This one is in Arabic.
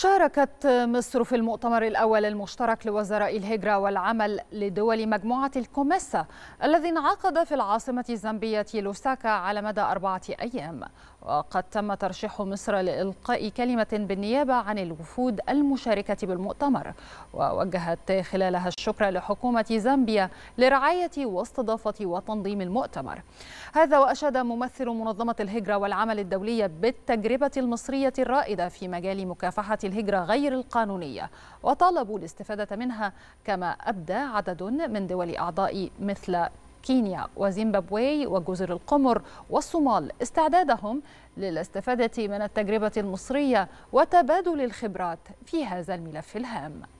شاركت مصر في المؤتمر الأول المشترك لوزراء الهجرة والعمل لدول مجموعة الكوميسا الذي انعقد في العاصمة الزامبية لوساكا على مدى أربعة أيام وقد تم ترشيح مصر لإلقاء كلمة بالنيابة عن الوفود المشاركة بالمؤتمر ووجهت خلالها الشكر لحكومة زامبيا لرعاية واستضافة وتنظيم المؤتمر هذا وأشاد ممثل منظمة الهجرة والعمل الدولية بالتجربة المصرية الرائدة في مجال مكافحة الهجرة غير القانونية وطالبوا الاستفادة منها كما أبدى عدد من دول أعضاء مثل كينيا وزيمبابوي وجزر القمر والصومال استعدادهم للاستفادة من التجربة المصرية وتبادل الخبرات في هذا الملف الهام